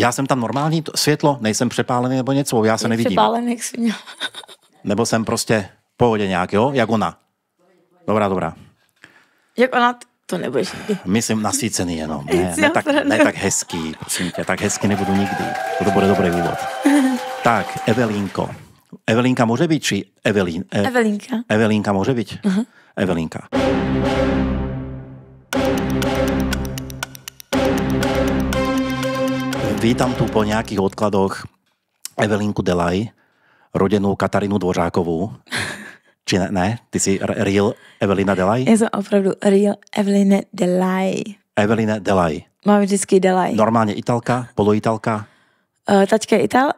já jsem tam normální to, světlo, nejsem přepálený nebo něco, já se je nevidím. Přepálený, jak svině. Nebo jsem prostě v pohodě nějak, jo? Jak ona. Dobrá, dobrá. Jak ona, to nebudeš nikdy. Myslím nasícený jenom, ne, ne, tak, ne tak hezký, prosím tě, tak hezky nebudu nikdy. To bude dobrý úvod. tak, Evelínko. Evelínka může být, či Evelín? E- Evelínka. Evelínka může být? Uh-huh. Evelínka. Vítam tu po nějakých odkladoch Evelinku Delaj, rodenou Katarinu Dvořákovou. Či ne, ne? Ty jsi real Evelina Delaj? Já jsem opravdu real Evelina Delaj. Evelina Delaj. Mám vždycky Delaj. Normálně Italka, poloitalka? Uh, eh, tačka je Ital,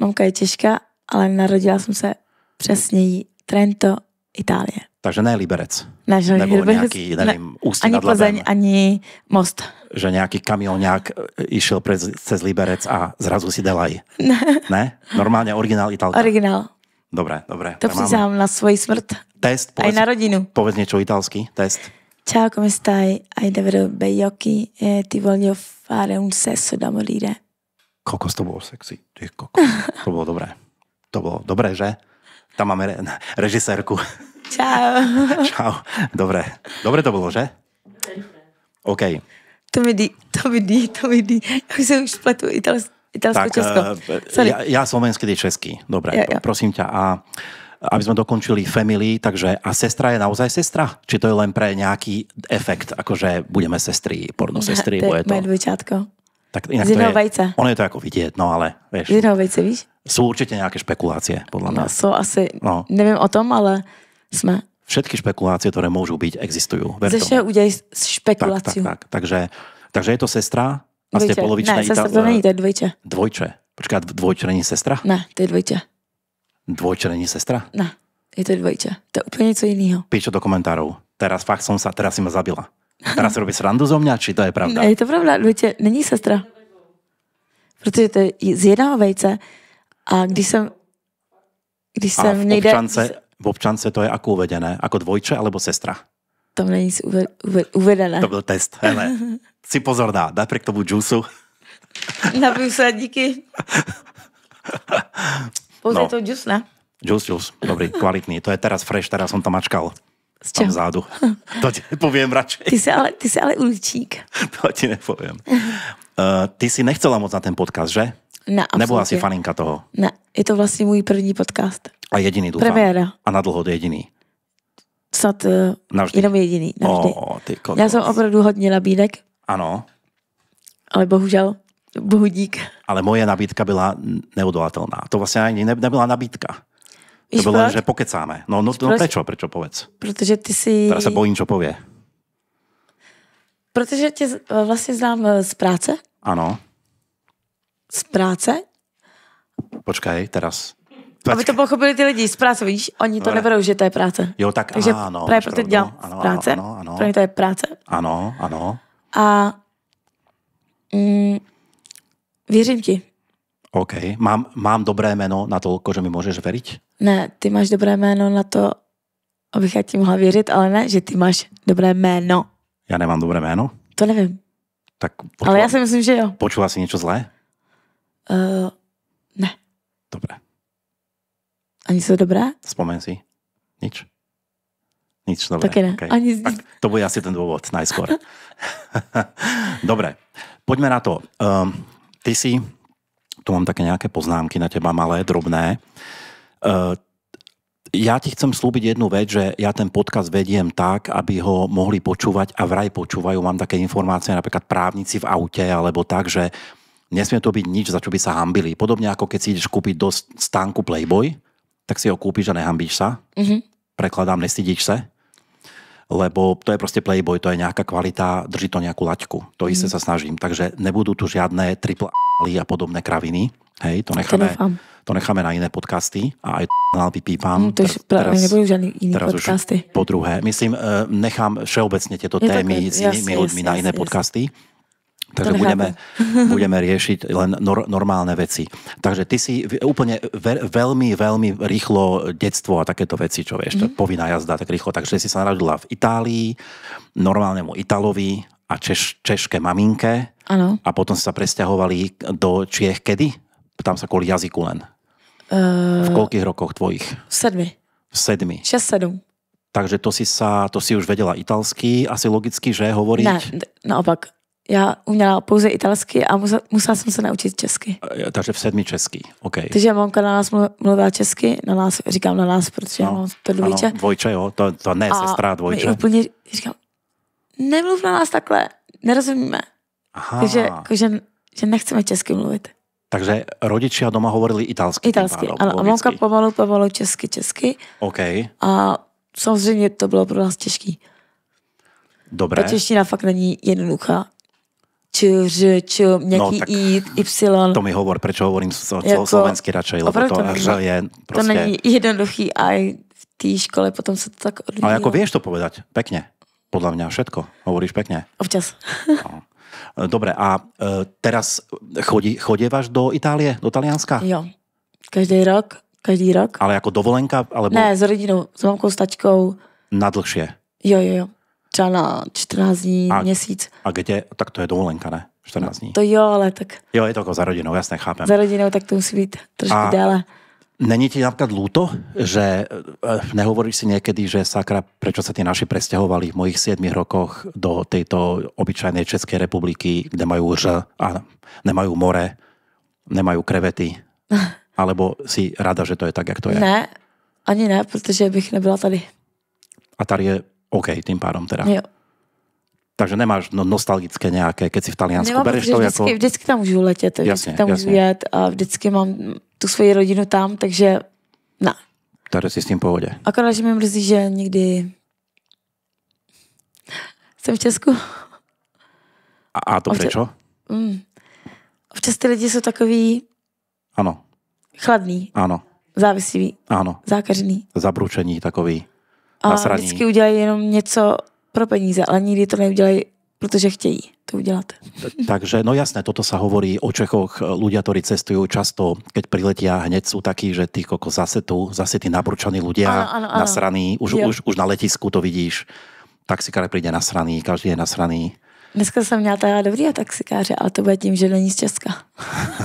mamka je Češka, ale narodila jsem se přesněji Trento Itálie. Takže ne Liberec. Ne, že Nebo Liberec, nějaký, nevím, ne, ústí Ani Plzeň, ani Most. Že nějaký kamionák e, išel přes, cez Liberec a zrazu si delaj. Ne. ne? Normálně originál Italka. Originál. Dobré, dobré. To přiznám na svoji smrt. Test. Povedz, aj na rodinu. Povedz něco italský, test. Ciao, come stai? Hai davvero bei occhi e ti voglio fare un sesso da morire. Kokos, to bylo sexy. Ty kokos. to bylo dobré. To bylo dobré, že? Tam máme režisérku. Čau. Čau. Dobre. Dobre to bylo, že? OK. To mi dí, to mi dí, to mi dí. Já se už spletu italsko-česko. Eh, Sorry. Já, já slovenský, ty český. Dobre, prosím ťa. A aby sme dokončili family, takže a sestra je naozaj sestra? Či to je len pre nejaký efekt, akože budeme sestry, porno sestry? Ne, to je moje dvojčátko. Tak inak z je, vejce. Ono je to jako vidět, no ale víš. Z jednoho vejce, víš? Jsou určitě nějaké špekulácie, podle no, mě. No, jsou asi, no. nevím o tom, ale jsme. Všetky špekulácie, které můžou být, existují. Ze všeho udělají špekulaci. Tak, tak, tak. Takže, takže je to sestra? dvojče. polovičné ne, sestra to není, to je dvojče. Dvojče. Počkat, dvojče není sestra? Ne, to je dvojče. Dvojče není sestra? Ne, je to dvojče. To je úplně něco jiného. to do komentárov. Teraz fakt jsem sa, teraz si ma zabila. Teraz robí srandu zo mňa, či to je pravda? Ne, je to pravda, Luďte, není sestra. Protože to je z jednoho vejce a když jsem, když jsem a v někde... Občance, v občance to je jako uvedené? Jako dvojče alebo sestra? Tam není uve, uve, uvedené. To byl test, hele. si pozorná, k tomu džusu. Napiju se, díky. Pouze no. to džus, ne? Džus, džus, dobrý, kvalitní. To je teraz fresh, teraz jsem to mačkal. Z čeho? Tam zádu. To ti nepovím radši. Ty jsi ale, ty jsi ale uličík. To ti nepovím. Uh, ty jsi nechcela moc na ten podcast, že? Ne, absolutně. Nebyla asi faninka toho? Ne, je to vlastně můj první podcast. A jediný, doufám. Premiéra. A na dlouho jediný. Snad uh, jenom jediný, navždy. O, ty Já jsem opravdu hodně nabídek. Ano. Ale bohužel, bohu dík. Ale moje nabídka byla neodolatelná. To vlastně ani nebyla nabídka Víš to bylo, proč? že pokecáme. No, no, no prečo, prečo povedz? Protože ty si... Teraz se bojím, čo pově. Protože tě eh, vlastně znám eh, z práce. Ano. Z práce? Počkej, teraz. Počkej. Aby to pochopili ty lidi z práce, víš? Oni to neberou, že to je práce. Jo, tak Takže ano. Právě proto no, dělám ano, z práce. Ano, ano, ano. to je práce. Ano, ano. A mm, věřím ti. OK. Mám, mám dobré jméno na to, že mi můžeš věřit? Ne, ty máš dobré jméno na to, abych já ti mohla věřit, ale ne, že ty máš dobré jméno. Já nemám dobré jméno? To nevím. Tak počula, ale já si myslím, že jo. Počula jsi něco zlé? Uh, ne. Dobré. Ani jsou dobré? Vzpomeň si. Nič. Nič, dobré. Taky ne. Okay. Ani... Tak to bude asi ten důvod, Najskor. dobré, pojďme na to. Um, ty jsi tu mám také nějaké poznámky na teba, malé, drobné. E, já ja ti chcem slúbiť jednu vec, že ja ten podcast vediem tak, aby ho mohli počúvať a vraj počúvajú. Mám také informácie, napríklad právnici v aute alebo tak, že nesmie to byť nič, za čo by sa hambili. Podobne ako keď si ideš kúpiť do stánku Playboy, tak si ho kúpiš a nehambíš sa. Mm-hmm. Prekladám, nestydíš sa. Lebo to je prostě Playboy, to je nějaká kvalita, drží to nějakou laťku. To jisté mm. se snažím. Takže nebudu tu žádné triple a podobné kraviny. Hej, to necháme, to, necháme na jiné podcasty a aj kanál vypípám. No, to už teraz, nebudú žiadne iné podcasty. po druhé. Myslím, eh, nechám všeobecně těto Je témy s jinými lidmi na jiné jasný, podcasty. Jasný. Takže budeme, budeme riešiť len nor, normálne veci. Takže ty si úplne ve, veľmi, veľmi rýchlo detstvo a takéto veci, čo vieš, mm-hmm. povinná jazda tak rýchlo. Takže si sa narodila v Itálii, normálnemu Italovi, a češ, češke maminke. Ano. A potom sa presťahovali do Čiech kedy? Ptám sa kvôli jazyku len. Uh, v koľkých rokoch tvojich? V sedmi. V sedmi. Šest sedm. Takže to si, sa, to si už vedela italský, asi logicky, že hovoriť? Ne, naopak. Já uměla pouze italsky a musela, musela jsem se naučit česky. Eh, takže v sedmi český, OK. Takže mamka na nás mluvila česky, na nás, říkám na nás, protože no, mám to dvojče. Ano, dvojče, jo, to, to ne, a sestra dvojče. úplně, říkám, nemluv na nás takhle, nerozumíme. Aha. Takže jako, že nechceme česky mluvit. Takže a doma hovorili italsky. Italsky, ano. A mamka pomalu, pomalu česky, česky. OK. A samozřejmě to bylo pro nás těžký. Dobré. Ta čeština fakt není jednoduchá. Č, ř, č, nějaký no, i, y. To mi hovor, proč hovorím so, jako, slovensky radšej, lebo to, to ř je prostě... To není prostě- jednoduchý a v té škole potom se to tak odvíjí. Ale jako víš to povedať, pekne podľa mňa všetko. Hovoríš pekne. Občas. No. E, dobre, a e, teraz chodí, chodívaš do Itálie, do Talianska? Jo, každý rok, každý rok. Ale jako dovolenka? Alebo... Ne, s rodinou, s mamkou, s tačkou. Na dlhšie? Jo, jo, jo. Třeba na 14 dní, a, měsíc. A kde, tak to je dovolenka, ne? 14 dní. No, to jo, ale tak... Jo, je to jako za rodinou, jasně, chápem. Za rodinou, tak to musí být trošku a, déle. Není ti napríklad lúto, že e, nehovoríš si niekedy, že sakra, prečo sa tí naši presťahovali v mojich 7 rokoch do tejto obyčajnej Českej republiky, kde majú už a nemajú more, nemajú krevety? Alebo si rada, že to je tak, jak to je? Ne, ani ne, protože bych nebyla tady. A tady je OK tým pádom teda? Jo. Takže nemáš no, nostalgické nějaké, keď si v Taliansku Nemám, bereš to vždycky, jako... Vždycky tam můžu letět, vždycky jasně, tam můžu jasně. jet a vždycky mám tu svoji rodinu tam, takže ne. Tady jsi s tím pohodě. Akorát, že mi mrzí, že někdy jsem v Česku. A, a to Občas... Mm. Občas ty lidi jsou takový... Ano. Chladný. Ano. Závislý. Ano. Zákařený. Zabručení takový. A nasraní. vždycky udělají jenom něco pro peníze, ale nikdy to neudělají protože chtějí to udělat. Takže, no jasné, toto se hovorí o Čechoch. Ľudia, ktorí cestují, často, keď priletia, hned jsou takí, že ty koko zase tu, zase ty nabrčaní ľudia, ano, ano, ano. už, už, už na letisku to vidíš. Taxikář přijde nasraný, každý je nasraný. Dneska jsem měla teda dobrý taxikáře, ale to bude tím, že není z Česka.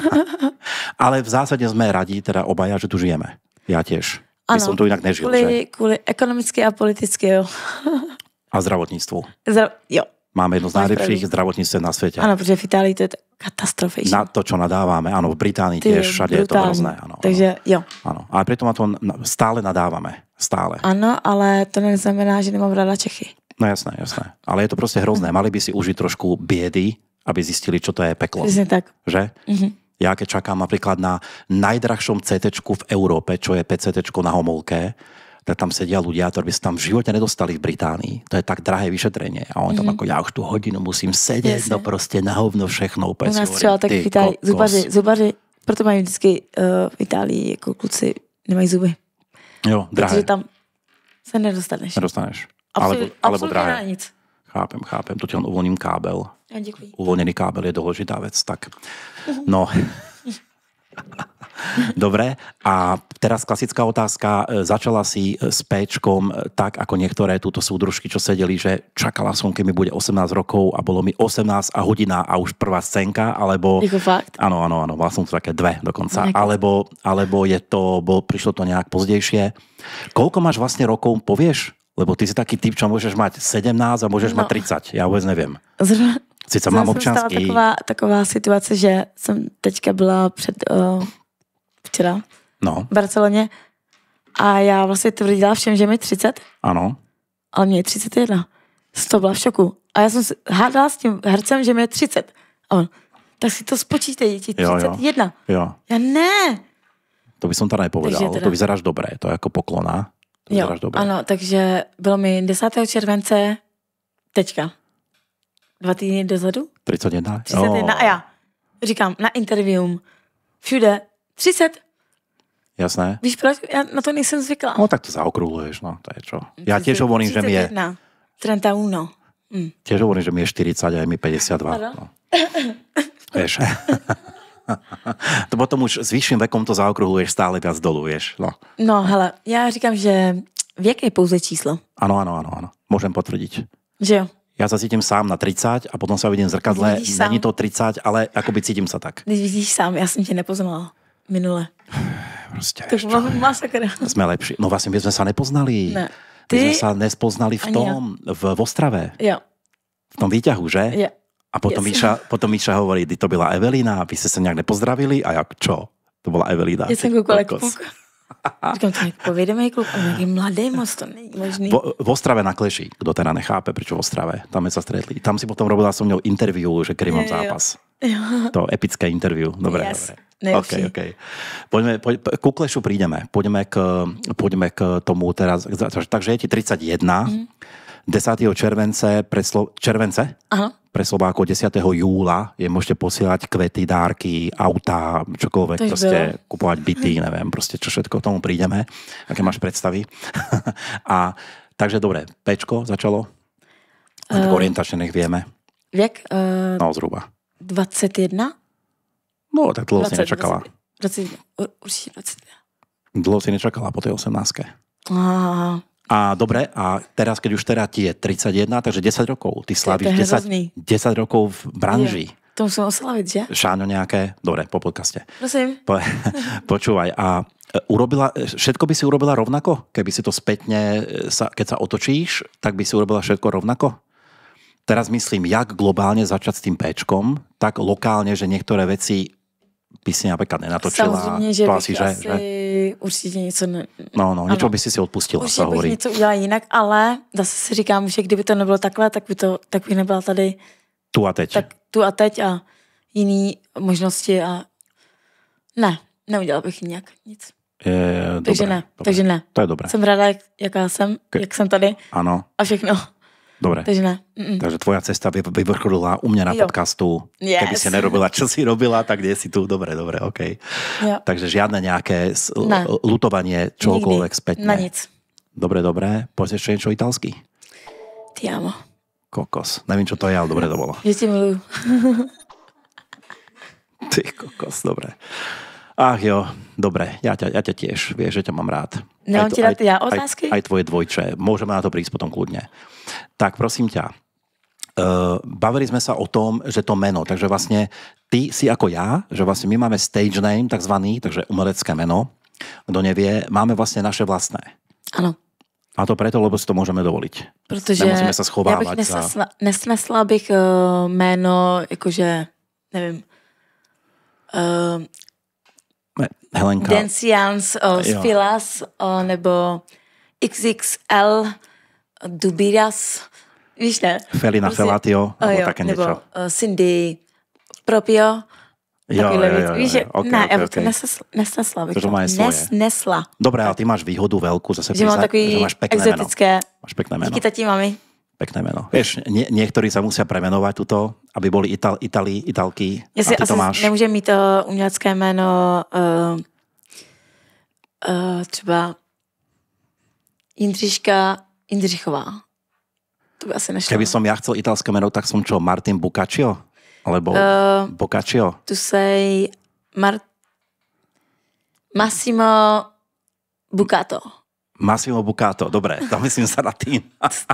ale v zásadě jsme radí, teda obaja, že tu žijeme. Já těž. Ano, jsem to jinak nežil, kvůli, že? kvůli ekonomicky a politicky, jo. a zdravotnictvu. Zdrav, jo, Máme jedno z najlepších zdravotníctv na světě. Ano, protože v Itálii to je katastrofičné. Na to, co nadáváme, ano, v Británii Ty, všade je to hrozné. ano. Takže jo. Ano, ale přitom na to stále nadáváme, Stále. Ano, ale to neznamená, že nemám ráda Čechy. No jasné, jasné. Ale je to prostě hrozné. Mali by si užít trošku bědy, aby zjistili, co to je peklo. Přesně tak. Že? Mm-hmm. Já keď čakám například na najdrahšom CT v Evropě, čo je PCT na Homolke, tak tam sedia ľudia, ktorí by sa tam v živote nedostali v Británii. To je tak drahé vyšetrenie. A on mm -hmm. tam mhm. ako, ja už tu hodinu musím sedět, no prostě na hovno všechno úplne. U nás třeba tak zubaři, zubaři, proto mají vždycky uh, v Itálii jako kluci nemají zuby. Jo, drahé. Protože tam se nedostaneš. Nedostaneš. Absolut, alebo, alebo drahé. nic. Chápem, chápem, to ti len uvolním kábel. A no, Uvolněný kábel je dôležitá vec, tak. Mhm. No, Dobre, a teraz klasická otázka. E, začala si e, s péčkom e, tak, ako niektoré túto súdružky, čo sedeli, že čakala som, keď mi bude 18 rokov a bolo mi 18 a hodina a už prvá scénka, alebo... Jako fakt? Áno, áno, áno, mal som to také dve dokonca. Jako. Alebo, alebo je to, bo prišlo to nejak pozdejšie. Koľko máš vlastne rokov, povieš? Lebo ty si taký typ, čo môžeš mať 17 a môžeš no. mať 30. Ja vôbec neviem. Zrovna, co mám občanský. Taková, taková situace, že jsem teďka byla před uh, včera no. v Barceloně a já vlastně tvrdila všem, že mi 30. Ano. Ale mě je 31. Z toho byla v šoku. A já jsem hádala s tím hercem, že mi je 30. A on, tak si to spočítej, děti, 31. Jo, jo. Já ne. To by som teda nepovedal. Teda... To vyzeráš dobré, to je jako poklona. To jo, dobré. ano, takže bylo mi 10. července teďka. Dva týdny dozadu? 31. 31. A já říkám, na interview, všude 30. Jasné. Víš proč? Já na to nejsem zvyklá. No tak to zaokrouhluješ, no, to je čo. Já těž hovorím, že mi je... 31. Mm. Tiež hovorím, že mi je 40 a je mi 52. No. to potom už s vyšším vekom to zaokrouhluješ, stále viac dolů, víš? No. no, hele, já říkám, že věk je pouze číslo. Ano, ano, ano, ano. Můžem potvrdit. Že jo. Já se cítím sám na 30 a potom se vidím v zrkadle, není to 30, ale by cítím se tak. Když vidíš sám, já jsem tě nepoznala minule. Prostě. To bylo masakr. Jsme lepší. No vlastně my jsme se nepoznali. Ne. Ty... My jsme se nespoznali v tom, v, v Ostrave. Jo. V tom výťahu, že? Jo. A potom, Míša, potom Míša hovorí, to byla Evelina, vy jste se nějak nepozdravili a jak čo? To byla Evelina. Já jsem koukala, Říkám, to povědomý kluk, on je mladý moc, to není možný. V, v Ostrave na Kleši, kdo teda nechápe, proč v Ostrave, tam je se stretli. Tam si potom robila jsem měl interview, že kdy mám zápas. Jo. To epické interview, dobré, yes. dobré. Okay, okay. Poďme, poď, ku Klešu prídeme. Poďme k, poďme k tomu teraz. Takže je ti 31. Mm. 10. července pre Slo... Července? Aha pre Slovákov 10. júla je môžete posílať kvety, dárky, autá, čokoľvek, Tež proste bylo. kupovať byty, neviem, proste čo všetko, k tomu prídeme, aké máš predstavy. a takže dobre, Pečko začalo, uh, tak eh, orientačne nech vieme. Viek? Uh, eh, no, zhruba. 21? No, tak dlho 20, si nečakala. 20, 20, 20, 20. Dlho si nečakala po tej 18. Aha. A dobre, a teraz, keď už teda ti je 31, takže 10 rokov. Ty slavíš 10, 10 rokov v branži. Je. To musím oslaviť, že? Šáňo nějaké, dobre, po podcaste. Prosím. Po, počúvaj, a e, urobila, všetko by si urobila rovnako? Keby si to spätne, e, sa, keď sa otočíš, tak by si urobila všetko rovnako? Teraz myslím, jak globálně začať s tým péčkom, tak lokálně, že některé veci si například nenatočila. Samozřejmě, že to asi, že, asi že? určitě něco... Ne... No, no, něco by si si odpustila, určitě bych něco udělala jinak, ale zase si říkám, že kdyby to nebylo takhle, tak by, to, tak by nebyla tady... Tu a teď. Tak tu a teď a jiný možnosti a... Ne, neudělala bych nějak nic. Je, je, takže dobré, ne, dobré. takže ne. To je dobré. Jsem ráda, jak, jaká jsem, K- jak jsem tady. Ano. A všechno. Dobre. Takže ne. Mm-mm. Takže tvoja cesta vyvrcholila u mě na jo. podcastu. Yes. Keby si nerobila, čo si robila, tak kde si tu. Dobre, dobre, OK. Jo. Takže žiadne nějaké ne. lutovanie čokoľvek spätne. Na nic. Dobre, dobre. Poď ešte niečo italský? Ti amo. Kokos. Nevím, čo to je, ale dobre to bolo. Že ti miluju. Ty kokos, dobre. Ach jo, dobre, ja ťa, ja ťa tiež, vieš, že ťa mám rád. Nemám no, aj, ti rád aj, otázky? Aj, aj tvoje dvojče, môžeme na to prísť potom kľudne. Tak prosím ťa, eh, bavili jsme se o tom, že to meno, takže vlastně ty si jako já, že vlastně my máme stage name takzvaný, takže umělecké meno, kdo nevie, máme vlastně naše vlastné. Ano. A to proto, lebo si to můžeme dovolit. Protože Nemusíme se schovávat. Já bych nesnesla, a... nesnesla bych uh, jméno, jakože, nevím, uh, Helenka. Dance Jans, eh, o, z Filas, o, eh, nebo XXL, Dubiras, víš ne? Felina Prusy. Prostě- Felatio, eh, nebo jo, také nebo, něco. Nebo Cindy Propio, Jo, jo, jo, jo, Víš, Že, okay, ne, okay, okay. nesnesla, nesnesla. to. Má je Nes, Dobré, a ty máš výhodu velkou zase že, mám takový že máš pekné exotické. Meno. Máš pekné jméno. Díky tati, mami. Pekné jméno. Víš, ně, některý se musí premenovat tuto, aby byly Ital, Italí, Italky. Jestli asi Tomáš. nemůže mít to eh, umělecké jméno uh, uh, třeba Jindřiška Jindřichová. To by asi nešlo. Kdyby som ja chcel italské meno, tak som čo, Martin Boccaccio? Alebo uh, Boccaccio? Tu say Mar- Massimo Bucato. Massimo Bucato, dobré, zamyslím sa nad tým.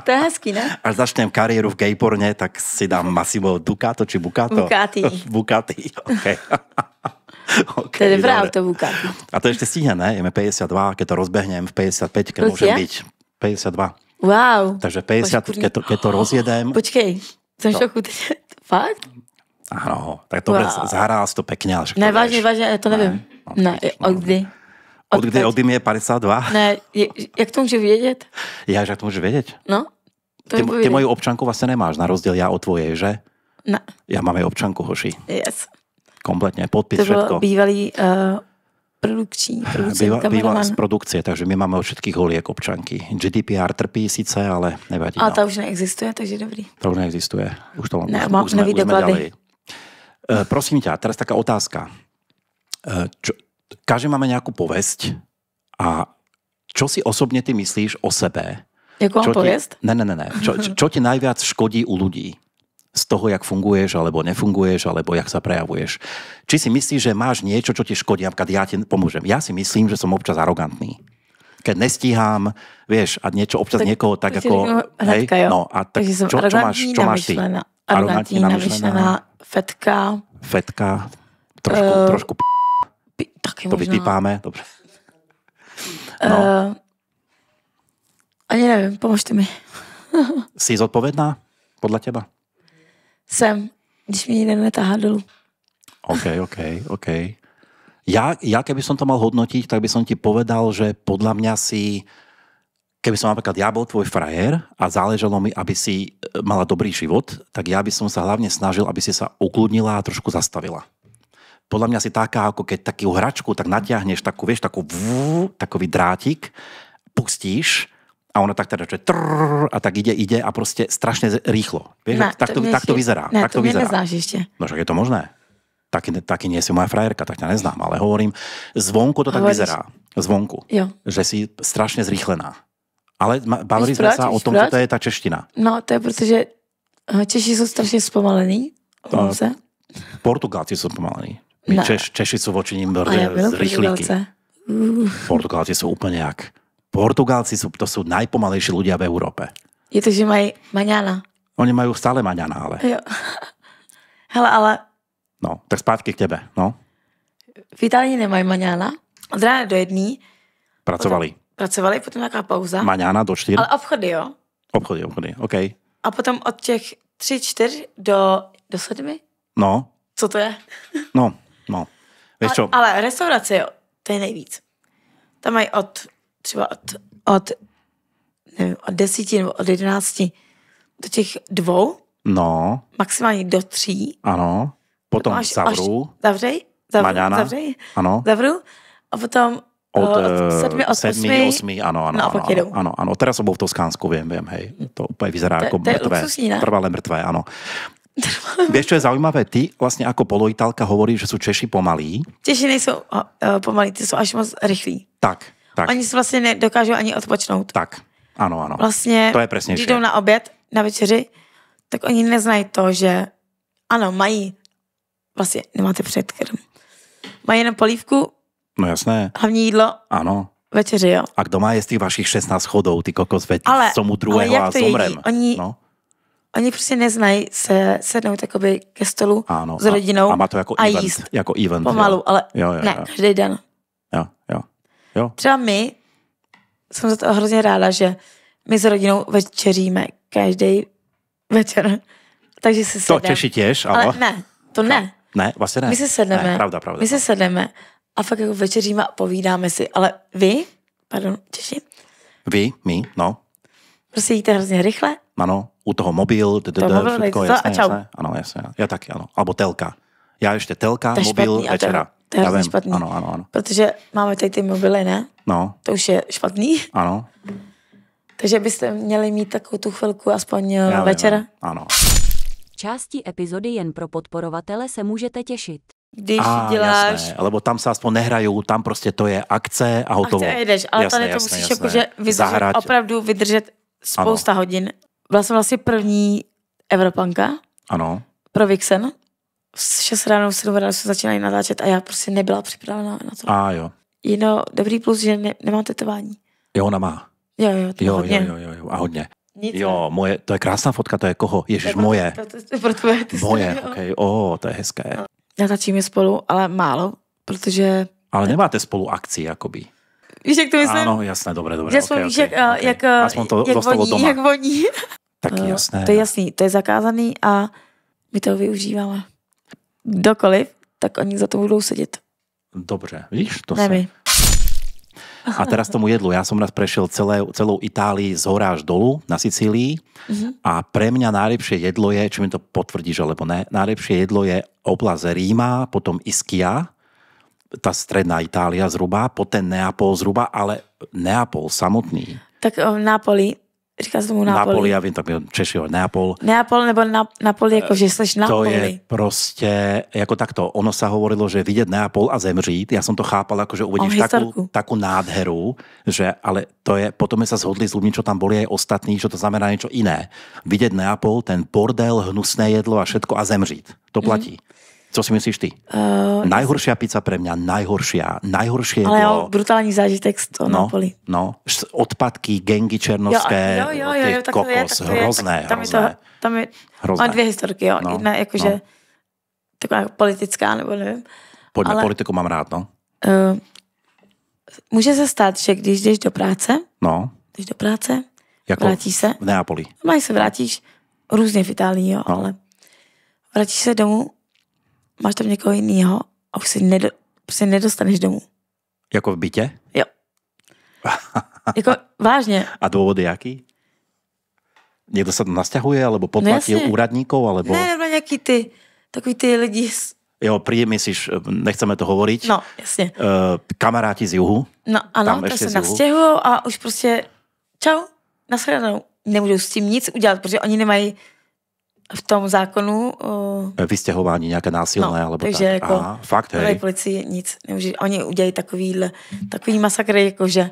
to je hezký, ne? Až začnem kariéru v gejporne, tak si dám Massimo Ducato či Bucato? Bucati. Bucati, OK. okay, to je dobré auto Bucati. A to ešte stíhne, ne? Jeme 52, keď to rozbehnem v 55, keď môžem byť. 52. Wow. Takže 50, keď to, keď to rozjedem. Počkej, jsem to... šoku, fakt? Áno, tak to wow. zahrál to pekne. Nevážne, vážne, to neviem. Ne, ne, ne, ne, ne, Ne, ne, ne ne, ne od, Odkedy od je 52? Ne, je, jak to můžu vědět? Já, jak to můžu vědět? No. To ty, ty moju občanku vlastně nemáš, na rozdíl já o tvoje, že? Ne. Já mám i občanku, hoši. Yes. Kompletně, podpis, to všetko. bývalý uh, produkční, býva, bývá z produkcie, takže my máme od všetkých holiek občanky. GDPR trpí sice, ale nevadí. A no. ta už neexistuje, takže dobrý. Ta už neexistuje. Už to ne, už, mám, už, jsme, už jsme Uh, prosím tě, teraz taká otázka. Uh, čo, každý máme nějakou pověst a čo si osobně ty myslíš o sebe? Jakou mám pověst? ne, ne, ne, ne. Čo, čo, ti najviac škodí u lidí? z toho, jak funguješ, alebo nefunguješ, alebo jak sa prejavuješ. Či si myslíš, že máš niečo, čo ti škodí, napríklad ja ti pomôžem. Ja si myslím, že som občas arogantný keď nestíhám, vieš, a niečo občas tak, niekoho tak ako... Hej, no, a tak Takže čo, čo, máš, čo máš ty? Arogantní, namyšlená, fetka. Fetka, trošku, uh, trošku p***. Pí, taky to možná. vypípáme, dobře. Eh, no. Uh, ani nevím, pomožte mi. Jsi zodpovědná, podle těba? Jsem, když mi jde netáhá dolů. OK, OK, OK. Já, já keby som to mal hodnotiť, tak by som ti povedal, že podľa mňa si, keby som napríklad ja bol tvoj frajer a záleželo mi, aby si eh, mala dobrý život, tak ja by som sa hlavne snažil, aby si sa ukludnila a trošku zastavila podľa mňa si taká, ako keď takú hračku tak natiahneš, takú, vieš, takú vú, takový drátik, pustíš a ono tak teda, že trrr, a tak ide, ide a prostě strašně rýchlo. Víš, ne, tak, to, tak to vyzerá. Ne, tak to, to vyzerá. neznáš ještě. No však je to možné. Taky, taky nie si moja frajerka, tak ťa neznám, ale hovorím, zvonku to tak Hovoríš. vyzerá. Zvonku. Jo. Že si strašně zrýchlená. Ale bavili sme sa o tom, že to je ta čeština. No, to je proto, že eh, Češi jsou strašně spomalení. Portugalci jsou pomalení. My Češ, Češi jsou voči ním rychlíky. Portugalci jsou úplně jak. Portugalci jsou, to jsou nejpomalejší lidé v Európe. Je to, že mají maňána. Oni mají stále maňána, ale. Jo. Hele, ale... No, tak zpátky k tebe, no. V Itálii nemají maňána. Od rána do jedný. Pracovali. Potom, pracovali, potom nějaká pauza. Maňána do čtyř. Ale obchody, jo. Obchody, obchody, OK. A potom od těch tři, čtyř do, do sedmi? No. Co to je? no, No, víš Ale, ale restaurace, jo, to je nejvíc. Tam mají od třeba od, od, nevím, od desíti nebo od jedenácti do těch dvou. No. Maximálně do tří. Ano. Potom až, zavru. Až, zavřej. Zavru, Maňana. Zavřej. Ano. Zavru. A potom od, od sedmi, od sedmi, osmi. osmi ano, ano, no, ano, ano, ano, ano, Teraz obou v Toskánsku, vím, vím, hej, to úplně vyzerá to, jako to mrtvé, trvalé mrtvé, ano. Vieš, čo je zaujímavé? Ty vlastne ako poloitalka hovorí, že sú Češi pomalí. Češi nejsou uh, pomalí, ty jsou až moc rychlí. Tak, tak. Oni si vlastně nedokážu ani odpočnúť. Tak, ano, ano. Vlastně, to je přesně. když jdou na oběd, na večeři, tak oni neznají to, že ano, mají, vlastně nemáte předkrm. Mají jenom polívku. No jasné. Hlavní jídlo. Ano. Večeři, jo. A kdo má z těch vašich 16 chodů, ty kokos, veď ale, tomu druhého ale jak to a zomrem. Jedí? Oni no? Oni prostě neznají se sednout jakoby ke stolu ano, s rodinou a, a, má to jako a event, jíst. Jako event, Pomalu, jo. ale jo, jo, ne, jo. každý den. Jo, jo, jo. Třeba my, jsem za to hrozně ráda, že my s rodinou večeříme každý večer. Takže si sedneme. To těší těž, ale... ale ne, to ne. No, ne, vlastně ne. My se sedneme. Ne, pravda, pravda. My se sedneme a fakt jako večeříme a povídáme si. Ale vy, pardon, těším. Vy, my, no. Prostě jíte hrozně rychle. Ano u toho mobil, všechno, je jasné. Ano, jasné. Já taky, ano. Albo telka. Já ještě telka, mobil, večera. To je Já vím. špatný. Ano, ano, ano. Protože máme tady ty mobily, ne? No. To už je špatný. Ano. Takže byste měli mít takovou tu chvilku aspoň eh, Já večera. Vím, ano. Části epizody jen pro podporovatele se můžete těšit. Když a, děláš... Jasné, Alebo tam se aspoň nehrajou, tam prostě to je akce a hotovo. Akce a jdeš, ale jasné, tady to jasné, musíš jasné. že vydržet, opravdu vydržet spousta ano. hodin byla jsem vlastně první Evropanka. Ano. Pro Vixen. V 6 ráno, v 7 ráno jsme začínali natáčet a já prostě nebyla připravená na to. A jo. Jino, dobrý plus, že ne, nemám tetování. Jo, ona má. Jo, jo, to jo, hodně. jo, jo, jo, a hodně. Nic jo, moje, to je krásná fotka, to je koho? Ježíš, moje. To, je pro tvoje, ty moje, jsi, okay. o, oh, to je hezké. No. Natáčíme spolu, ale málo, protože... Ale nemáte spolu akci, jakoby. Víš, jak to myslím? Ano, jasné, dobré, dobré. okay, okay, jak, okay. jak, Aspoň to jak, voní, doma. jak voní. Tak eh, jasné. To je jasný, to je zakázaný a my to využíváme. Kdokoliv, tak oni za to budou sedět. Dobře, víš, to ne se... My. A teraz tomu jedlu. Ja som raz prešiel celé, celou Itálii z hora až dolu na Sicílii mm-hmm. a pre mňa najlepšie jedlo je, či mi to potvrdíš alebo ne, najlepšie jedlo je oblasť Ríma, potom Iskia, ta stredná Itália zhruba, potom Neapol zhruba, ale Neapol samotný. Tak v Napoli, Říká se tomu Napoli. Napoli, já vím, tak Češi, Neapol. Neapol nebo na, Napoli, jako že jsi Napoli. To je prostě, jako takto, ono se hovorilo, že vidět Neapol a zemřít, já jsem to chápal, jako že uvidíš takovou, takovou nádheru, že, ale to je, potom se shodli s lidmi, co tam byli, i ostatní, že to znamená něco jiné. Vidět Neapol, ten bordel, hnusné jedlo a všetko a zemřít. To mhm. platí. Mm. Co si myslíš ty? Uh, najhoršia pizza pre mňa, najhoršia, najhoršie Ale jo, bylo... brutální zážitek z toho no, Napoli. No, odpadky, gengy černovské, jo, jo, jo, jo, jo kokos, je, hrozné, je, tak tam hrozné. Je to, tam je, hrozné. Mám dvě historky, jo. No, Jedna jakože no. taková politická, nebo nevím. Pojďme, ale, politiku mám rád, no. Uh, může se stát, že když jdeš do práce, no. jdeš do práce, jako vrátíš se. V Neapoli. No, máš se vrátíš, různě v Itálii, jo, no. ale vrátíš se domů máš tam někoho jiného a už si nedo, prostě nedostaneš domů. Jako v bytě? Jo. jako vážně. A důvody jaký? Někdo se tam nasťahuje, alebo podplatil no úradníkou, alebo... Ne, nebo nějaký ty, takový ty lidi z... Jo, príjemný si, eh, nechceme to hovoriť. No, jasně. Uh, eh, kamaráti z juhu. No ano, to se nastěhují a už prostě čau, nashledanou. Nemůžou s tím nic udělat, protože oni nemají v tom zákonu... Uh, Vystěhování nějaké násilné, no, alebo takže tak. jako Aha, fakt, hej. policii nic nemůže. Oni udělají takovýhle, takový masakry, jako že,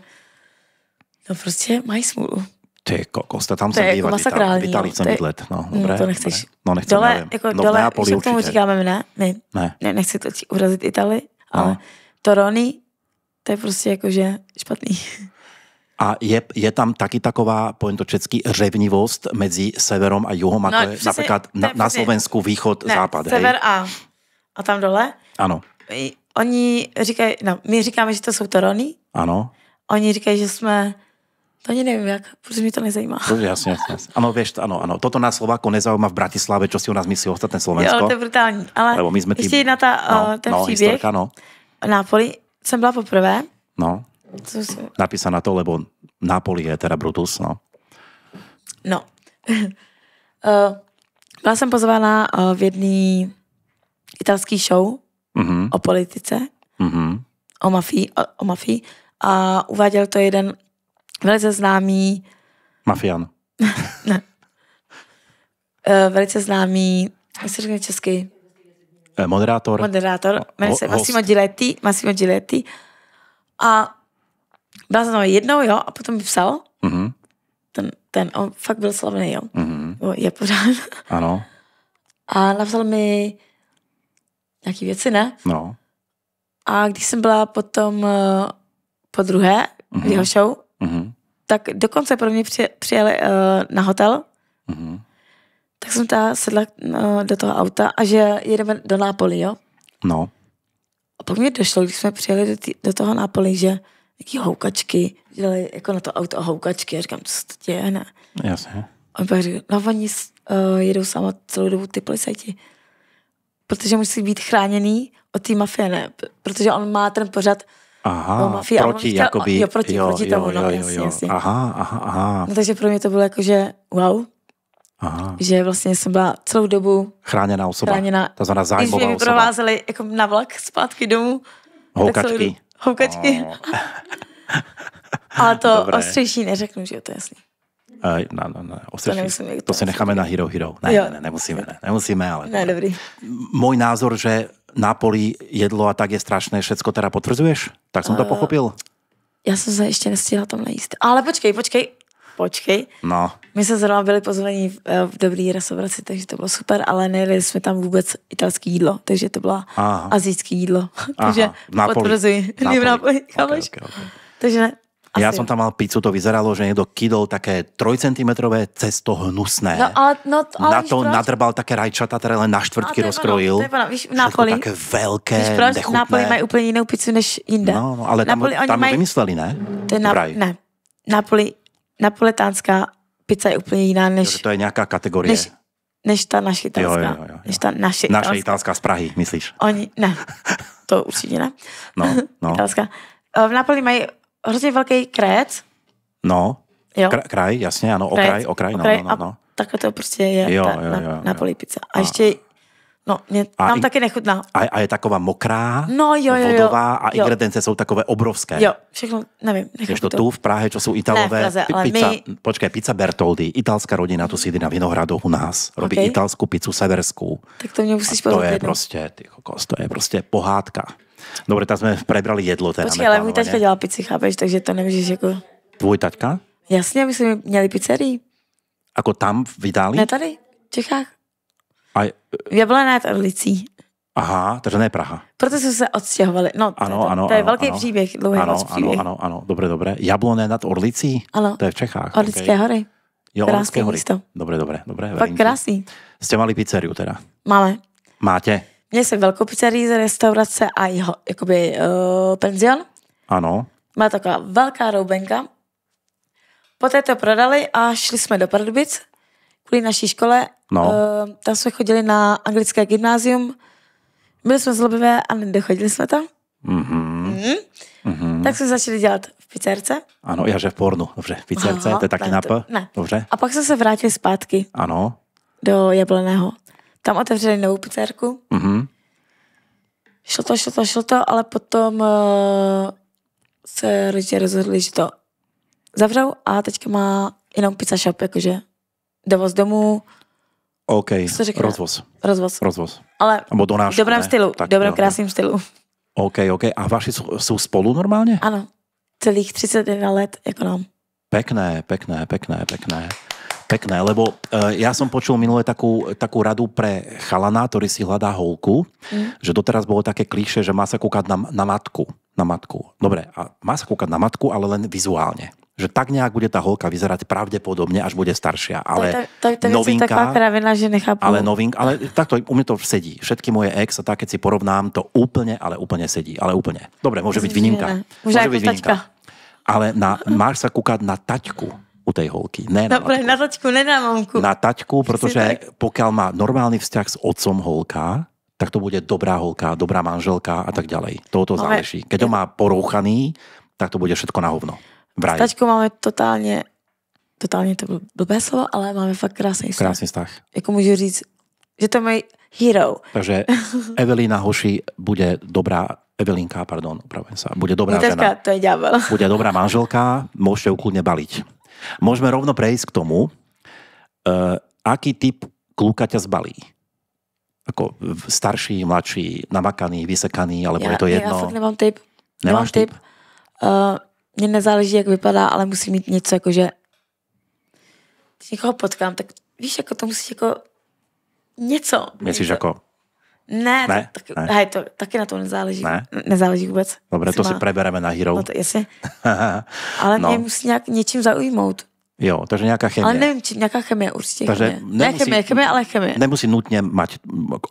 no prostě mají smůlu. Ty kokos, tam to jsem je býval, jako tam, Vitali chcem bydlet, no, mm, dobré, no, to nechceš. Dobré. No, nechci, dole, nevím. Jako, no, dole, Neapoli když k tomu říkáme, ne, ne, ne. ne nechci to urazit Itali, no. ale no. to Rony, to je prostě jako, že špatný. A je, je tam taky taková, poviem to česky, řevnivost mezi severom a juhom, ako no, je například na, na Slovensku východ, ne, západ. Sever hej. A, a tam dole? Ano. Oni říkají, no, my říkáme, že to jsou Torony. Ano. Oni říkají, že jsme to ani nevím jak, protože mě to nezajímá. To jasně, jasně, jasně. Ano, věš, ano, ano. Toto nás Slováko nezajímá v Bratislave, co si o nás myslí ostatné Slovensko. Jo, to je brutální. Ale my jsme ještě tý... jedna ta, no, eh, ten no, příběh. Historika, no. poli jsem byla poprvé. No napísaná na to, lebo na poli je teda Brutus, no. No. uh, byla jsem pozvána uh, v jedný italský show mm-hmm. o politice, mm-hmm. o mafii, o, o mafii a uváděl to jeden velice známý... Mafián. ne. Uh, velice známý, jak se řekne česky? Moderátor. Moderátor, jmenuje se Massimo Giletti, Massimo Giletti. A byla jsem tam jednou, jo, a potom mi psal. Mm-hmm. Ten, ten, on fakt byl slavný, jo. Mm-hmm. Je pořád. Ano. A napsal mi nějaký věci, ne? No. A když jsem byla potom eh, po druhé mm-hmm. v jeho show, mm-hmm. tak dokonce pro mě při, přijeli uh, na hotel. Mm-hmm. Tak jsem ta sedla uh, do toho auta a že jedeme do Nápoli, jo? No. A pak mě došlo, když jsme přijeli do, tý, do toho Nápoli, že jaký houkačky, dělali jako na to auto houkačky a říkám, co se to děje, ne? Jasně. A pak říkám, no oni uh, jedou sama celou dobu ty policajti, protože musí být chráněný od té mafie, ne? Protože on má ten pořad Aha, no, mafie, proti, chtěl, jakoby, jo, proti, jo, proti jo, tomu, no, jo, no, jo, jasně, jo. jasně. Aha, aha, aha. No, takže pro mě to bylo jako, že wow, Aha. Že vlastně jsem byla celou dobu chráněná osoba. Chráněná. To znamená zájmová osoba. Když mě provázeli jako na vlak zpátky domů. Houkačky. Dobu, houkačky. Oh. Ale to Dobré. ostřejší neřeknu, že jo, to je jasný. Uh, no, no, no, ostřejší. To, nemusím, to, to si necháme na Hero Hero. Ne, jo. ne, ne, nemusíme, ne, nemusíme, ale... Ne, dobrý. Můj názor, že na poli jedlo a tak je strašné, všecko teda potvrzuješ? Tak jsem to eh, pochopil. Já jsem se ještě nestihla tam najíst. Ale počkej, počkej, počkej. No. My jsme zrovna byli pozvaní v, eh, v dobrý restauraci, takže to bylo super, ale nejeli jsme tam vůbec italské jídlo, takže to bylo azijské jídlo. takže Aha. potvrzuji. Napoli. Napoli. Napoli. Okay, okay, okay. Takže ne, asi ja som tam mal pizzu, to vyzeralo, že niekto kydol také 3 cm cesto hnusné. No, ale, no, ale na to proč? nadrbal také rajčata, ktoré len na štvrtky no, rozkrojil. No, no, také velké, víš Nechutné. Napoli mají úplně jinou pizzu než jinde. No, no ale tam, Nápoli, tam maj... vymysleli, ne? To je na... Ne. Napoli, napoletánská pizza je úplně jiná než... Jo, to je nějaká kategorie. Než, než ta naše italská. Jo, jo, jo, jo. Než ta naše naše italská. italská z Prahy, myslíš? Oni, ne, to určitě ne. No, no. italská. V Napoli mají hrozně velký krec. No, jo? Kr- kraj, jasně, ano, krec, okraj, okraj, okraj, no, no, no, no. A Takhle to prostě je jo, ta, jo, jo, na, jo. na polípice. A, a ještě No, mě a tam i, taky nechutná. A, a je taková mokrá, no, jo, jo, jo, vodová a jo. ingredience jsou takové obrovské. Jo, všechno, nevím. Když to, tu v Prahe, co jsou Italové, ne, Praze, ale pizza, my... počkej, pizza Bertoldi, italská rodina, tu sídí na Vinohradu u nás, robí okay. italskou pizzu severskou. Tak to mě musíš a To je no. prostě, ty kokos, to je prostě pohádka. Dobre, tak jsme prebrali jedlo. Teda Počkej, ale můj taťka dělal pici, chápeš, takže to nemůžeš jako... Tvůj taťka? Jasně, my jsme měli pizzerii. Ako tam v Itálii? Ne tady, v Čechách. A... Já byla nad Orlicí. Aha, takže ne Praha. Proto jsme se odstěhovali. No, ano, to, to, ano, to je ano, velký ano, příběh, dlouhý ano, příběh. Ano, ano, ano, dobré, dobré. Jablone nad Orlicí? Ano. To je v Čechách. Orlické okay. hory. Jo, Orlické hory. místo. Dobré, dobré, dobré. Pak krásný. Jste mali pizzeriu teda? Máme. Máte? Měl jsem velkou pizzerii z restaurace a jeho, jakoby, uh, penzion. Ano. Má taková velká roubenka. Poté to prodali a šli jsme do Pardubic kvůli naší škole. No. Uh, tam jsme chodili na anglické gymnázium. Byli jsme zlobivé a nedochodili jsme tam. Mm-hmm. Mm-hmm. Mm-hmm. Tak jsme začali dělat v pizzerce. Ano, já že v pornu, dobře, v pizzerce, Aha, to je taky na P. Ne. Dobře. A pak jsme se vrátili zpátky. Ano. Do Jableného. Tam otevřeli novou pizzerku. Mm-hmm. Šlo to, šlo to, šlo to, ale potom uh, se rodiče rozhodli, že to zavřou a teďka má jenom pizza shop, jakože dovoz domů. OK, Co řekne? rozvoz. Rozvoz. Rozvoz. Ale Abo donášku, v dobrém ne? stylu, v dobrém jo, krásným stylu. OK, OK. A vaši jsou, jsou spolu normálně? Ano. Celých 31 let, jako nám. Pekné, pekné, pekné, pekné. Pekné, lebo uh, ja som počul minule takú, takú radu pre chalana, ktorý si hľadá holku, mm. že doteraz bolo také klíše, že má sa kúkať na, na matku. Na matku. Dobre, a má sa kúkať na matku, ale len vizuálne že tak nějak bude ta holka vyzerať pravděpodobně, až bude staršia. Ale to, to, tak, novinka, taková pravina, že nechápu. Ale novinka, ale takto, u mě to sedí. Všetky moje ex a tak, keď si porovnám, to úplně, ale úplně sedí. Ale úplně. Dobre, môže byť výnimka. môže byť výnimka. Ale na, máš sa kúkať na taťku té holky. Ne na, matku. na tačku, ne na mamku. Na tačku, protože pokud má normální vzťah s otcom holka, tak to bude dobrá holka, dobrá manželka a tak dále. To to záleží. Keď ho má porouchaný, tak to bude všetko na hovno. Vraj. S tačkou máme totálně, totálně to blbé slovo, ale máme fakt krásný vztah. Krásný vztah. Jako můžu říct, že to mají hero. Takže Evelina Hoši bude dobrá Evelinka, pardon, opravujem sa. Bude dobrá Mateřka, žena. to je ďábel. Bude dobrá manželka, môžete ju kľudne baliť. Môžeme rovno prejsť k tomu, uh, aký typ kluka ťa zbalí Ako starší, mladší, namakaný, vysekaný, alebo ja, je to jedno? Ja fakt nemám typ. Nemáš nemám typ? typ. Uh, nezáleží, jak vypadá, ale musí mít něco, jakože když někoho potkám, tak víš, jako to musíš jako něco. Myslíš jako ne, ne, tak, ne. Hej, to taky na tom nezáleží. Ne? Nezáleží vůbec. Dobře, to má... si prebereme na Hero. No to, Ale no. mě musí nějak něčím zaujmout. Jo, takže nějaká chemie. Ale nevím, či nějaká chemie určitě. Takže chemie. Nemusí, ne chemie, chemie, ale chemie. Nemusí nutně mať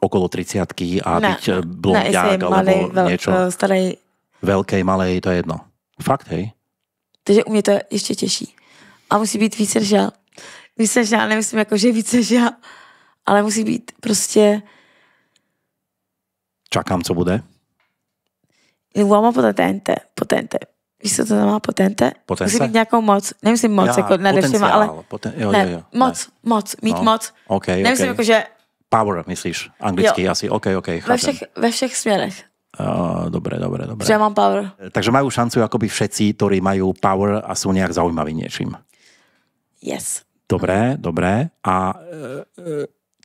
okolo 30 a ne, byť eh, blondiák, ne, alebo vel, něco. Eh, starý. Velkej, malý to je jedno. Fakt, hej. Takže u mě to je ještě těžší. A musí být více žel. Více žel, nemyslím jako, že více žel, ale musí být prostě čakám, co bude? Uomo potente, potente. Víš, co to znamená potente? Potence? Musí mít nějakou moc. Nemyslím moc, Já, jako všema, ale... Poten, jo, ne, jo, jo, moc, ne. moc, mít no. moc. Okay, Nemyslím okay. jako, že... Power, myslíš, anglicky jo. asi, OK, OK, chápem. Ve všech, ve všech směrech. Uh, dobre, dobre, dobre. Že mám power. Takže mají šancu jako by všetci, kteří mají power a jsou nějak zaujímaví něčím. Yes. Dobré, dobré. A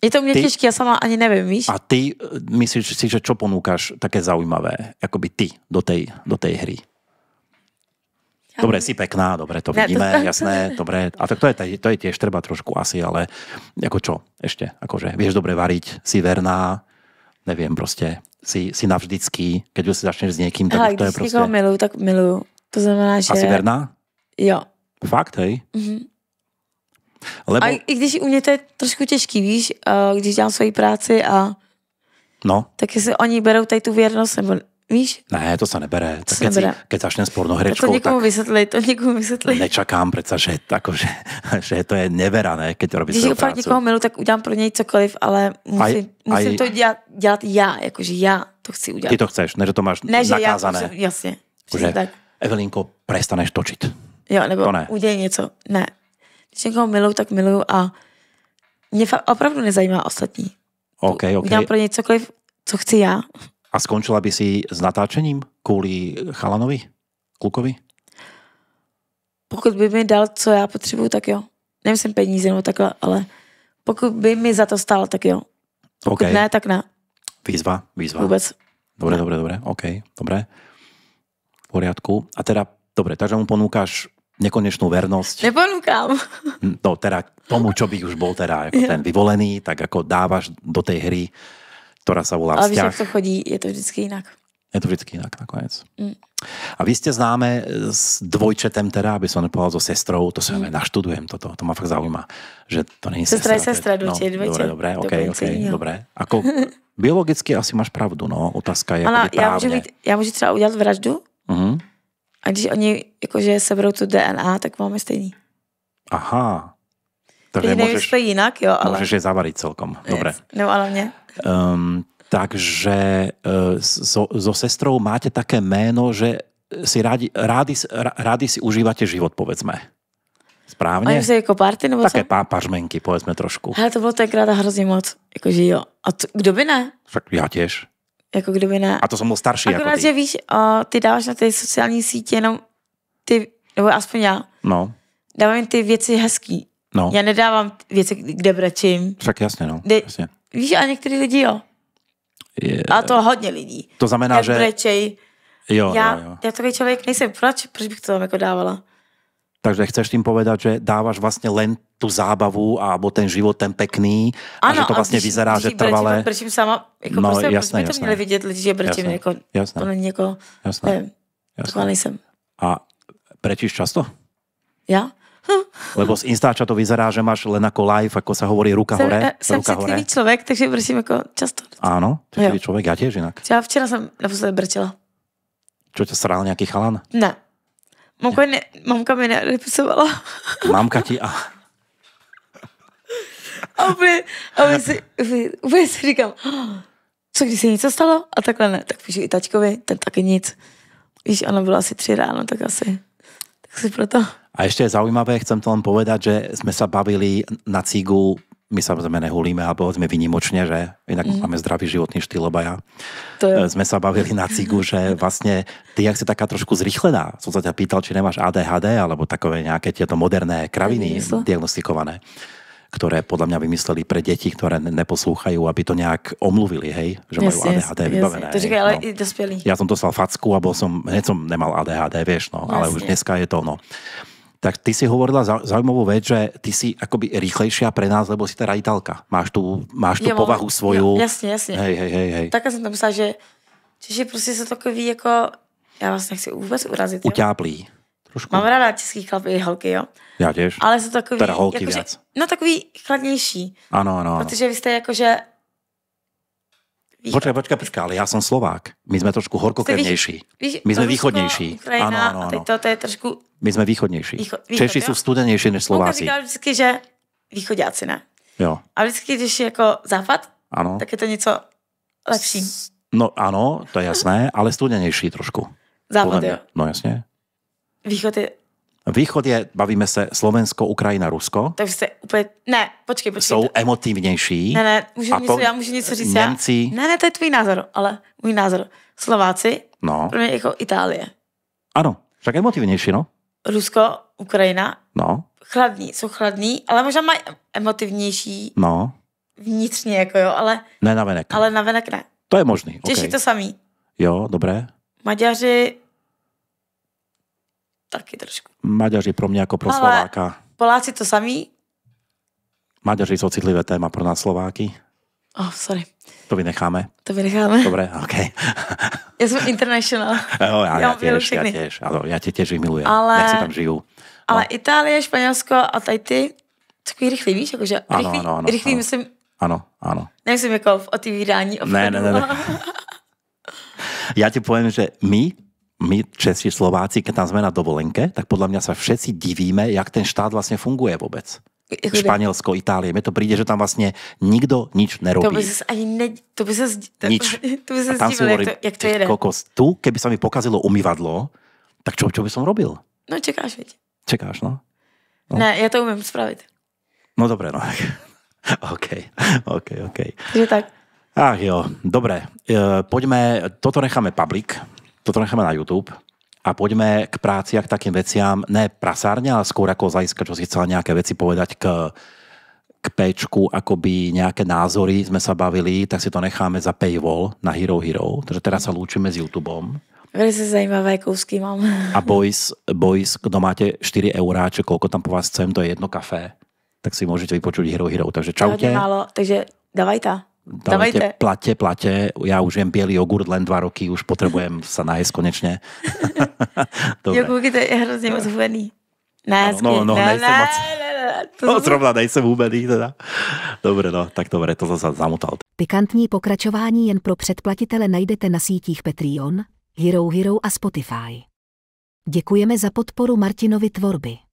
je to mě ty, těžké, já sama ani nevím, víš? A ty eh, myslíš si, že čo ponúkaš také zaujímavé, by ty do tej, do tej hry? Dobre, si pekná, dobre, to vidíme, to... jasné, dobre. A tak to je, to je tiež treba trošku asi, ale jako čo ešte? Akože vieš dobre variť, si verná, nevím, prostě si, si navždycky, keď už si začneš s někým, tak Hele, to je prostě... Hele, když miluju, tak miluju. To znamená, že... A si verná? Jo. Fakt, hej? Mhm. Mm Lebo... A i když u mě to je trošku těžký, víš, když dělám svoji práci a... No. Tak jestli oni berou tady tu věrnost, nebo Víš? Ne, to se nebere. To tak se nebere. Si, keď začnem s pornohrečkou, to někomu tak... vysvětli, to někomu vysvětli. Nečakám přece, že, jako, že, že to je nevera, ne, keď práci. Když fakt někoho milu, tak udělám pro něj cokoliv, ale musím, aj, musím aj... to dělat, dělat já, jakože já to chci udělat. Ty to chceš, ne, že to máš ne, že nakázané. Já, chci, jasně. Že, tak. Evelinko, prestaneš točit. Jo, nebo to ne. udělej něco. Ne, když někoho miluju, tak miluju a mě fakt opravdu nezajímá ostatní. OK, OK. Udělám pro něj cokoliv, co chci já. A skončila by si s natáčením kvůli Chalanovi, klukovi? Pokud by mi dal, co já potřebuju, tak jo. Nemyslím peníze nebo takhle, ale pokud by mi za to stál, tak jo. Pokud okay. ne, tak ne. Výzva, výzva. Vůbec. Dobré, dobré, dobré, OK, dobré. V poriadku. A teda, dobré, takže mu ponúkáš nekonečnú vernosť. Neponúkam. Hm, no teda tomu, čo by už bol teda jako ten vyvolený, tak jako dáváš do té hry, ktorá sa volá Ale vzťah. Ale to chodí, je to vždycky jinak. Je to vždycky jinak nakonec. Mm. A vy ste známe s dvojčetem teda, aby se nepovedal so sestrou, to se mm. naštudujem, toto, to má fakt zaujíma, že to není sestra. Sestra je sestra, no, dvojče, Dobré, dobré, ok, ok, jo. dobré. Ako, biologicky asi máš pravdu, no, otázka je Ale já, můžu být, já můžu třeba udělat vraždu, mm-hmm a když oni jakože seberou tu DNA, tak máme stejný. Aha. Takže můžeš, to jinak, jo, ale... Můžeš je zavarit celkom, yes. No ale mě. Um, takže eh, so, so sestrou máte také jméno, že si rádi, rádi, rádi si užíváte život, povedzme. Správně? Oni se jako party nebo Také co? pařmenky, povedzme trošku. Ale to bylo tenkrát hrozně moc. Jakože jo. A to kdo by ne? Tak já těž. Jako kdyby ne. A to jsem byl starší. Jako Akorát, jako ty. že víš, o, ty dáváš na ty sociální sítě jenom ty, nebo aspoň já. No. Dávám ty věci hezký. No. Já nedávám věci, kde brečím. Tak jasně, no. Kde, jasně. Víš, a některý lidi jo. Je... A to hodně lidí. To znamená, jak že... brečej. Jo, já, jo, jo. já takový člověk nejsem. Proč? Proč bych to tam jako dávala? Takže chceš tým povedať, že dávaš vlastne len tu zábavu alebo ten život ten pekný a že to vlastně vyzerá, že trvalé. Brečím sama, jako no, prostě, jasné, to jasné. měli vidět lidi, že brečím, jasné, jako, jasné, to není jako, jasné, jasné. nejsem. A brečíš často? Já? Lebo z Instača to vyzerá, že máš len jako live, jako se hovorí, ruka jsem, hore. Eh, jsem ruka hore. člověk, takže brečím jako často. Ano, citlivý člověk, já těž jinak. Já včera jsem naposledy brčela. Čo tě sral nějaký chalan? Ne. Mamka, ne, mamka mi nerepisovala. Mamka ti a... A úplně, a si, úplně, úplně říkám, co když se něco stalo? A takhle ne. Tak píšu i taťkovi, ten taky nic. Víš, ona byla asi tři ráno, tak asi. Tak si proto. A ještě je zaujímavé, chcem to vám povedať, že jsme se bavili na cígu my samozřejmě nehulíme a povedzme vynimočně, že jinak mm. máme zdravý životní štýl oba. To je... Sme bavili na cigu, že vlastně ty, jak jsi taká trošku zrychlená, jsem se tě pýtal, či nemáš ADHD alebo takové nějaké těto moderné kraviny diagnostikované které podle mňa vymysleli pro děti, které neposlouchají, aby to nějak omluvili, hej, že mají ADHD jasne, vybavené. Jasne. To říkají, ale no. i dospělí. jsem to stal facku abo jsem, něco nemal ADHD, vieš, no, jasne. ale už dneska je to, no tak ty si hovorila zaujímavou vec, že ty si akoby rýchlejšia pre nás, lebo si ta rajitelka. Máš tu, máš tu jo, povahu svoju. Jo, jasně, jasně. Hej, hej, hej, hej. Tak jsem to myslela, že Češi prostě jsou takový jako, já vás nechci vůbec urazit. Utáplí. Trošku. Mám ráda českých chlapí holky, jo. Já těž. Ale jsou takový, teda holky jakože, viac. no takový chladnější. Ano, ano, ano. Protože vy jste jakože Východ. Počkaj, počkaj, počkaj, ale já jsem Slovák. My jsme trošku horkokrevnější. My jsme východnější. ano, ano, ano. To, to je trošku... My jsme východnější. Východ, východ, Češi jo? jsou studenější než Slováci. Říkal vždycky, že východáci ne. Jo. A vždycky, když je jako západ, ano. tak je to něco lepší. No ano, to je jasné, ale studenější trošku. Západ, jo. No jasně. Východ je Východ je, bavíme se Slovensko, Ukrajina, Rusko. Takže se úplně, ne, počkej, počkej. Jsou emotivnější. Ne, ne, můžu, něco, já můžu něco říct. Němci. Já? Ne, ne, to je tvůj názor, ale můj názor. Slováci, no. pro mě jako Itálie. Ano, tak emotivnější, no. Rusko, Ukrajina. No. Chladní, jsou chladní, ale možná mají emotivnější. No. Vnitřně, jako jo, ale... Ne na venek. Ale na venek ne. To je možný. Těší okay. to samý. Jo, dobré. Maďaři taky trošku. Maďaři pro mě jako pro Ale Slováka. Poláci to samý. Maďaři jsou citlivé téma pro nás Slováky. Oh, sorry. To vynecháme? To vynecháme. Dobré, OK. já jsem international. Jo, já, já, já těž, všechny. já těž. ano, já tě těž vymiluji. Ale... Jak tam žiju. No. Ale Itálie, Španělsko a tady ty, takový rychlý, víš, jakože ano, rychlý, ano, ano, rychlý ano. myslím. Ano, ano. Nejsem jako v otevírání Ne, ne, ne. ne. já ti povím, že my my Česi, Slováci, keď tam sme na dovolenke, tak podľa mňa sa všetci divíme, jak ten štát vlastne funguje vůbec. Španělsko, Itálie. mi to přijde, že tam vlastně nikdo nič nerobí. To by se ani ne, to by se to, nič. To by ses tam díval, jak, to, jak to jede. Kokos. Tu, keby se mi pokazilo umývadlo, tak čo, čo by som robil? No čekáš, veď. Čekáš, no. no. Ne, já to umím spravit. No dobré, no. OK, OK, OK. Takže tak. Ach jo, dobré. E, pojďme, toto necháme public toto necháme na YouTube a poďme k práci a k takým veciam, ne prasárne, ale skôr ako zaiska, čo si chcela nejaké veci povedať k, k Pčku, akoby nejaké názory sme sa bavili, tak si to necháme za paywall na Hero Hero, takže teraz sa lúčime s YouTubeom. Velice zajímavé kousky mám. A boys, boys, kdo máte 4 eurá, či koľko tam po vás chcem, to je jedno kafé, tak si můžete vypočuť Hero Hero. Takže čaute. Málo, takže dávajte. Dávajte. Dávajte. Plate, plate. Ja už jem biely jogurt len dva roky, už potrebujem sa nájsť konečne. Jogurt je hrozně moc hubený. no, no, no, nejsem moc. to no, zrovna nejsem hubený. Teda. Dobře, no, tak dobré, to zase zamutal. Pikantní pokračování jen pro předplatitele najdete na sítích Patreon, Hero Hero a Spotify. Děkujeme za podporu Martinovi tvorby.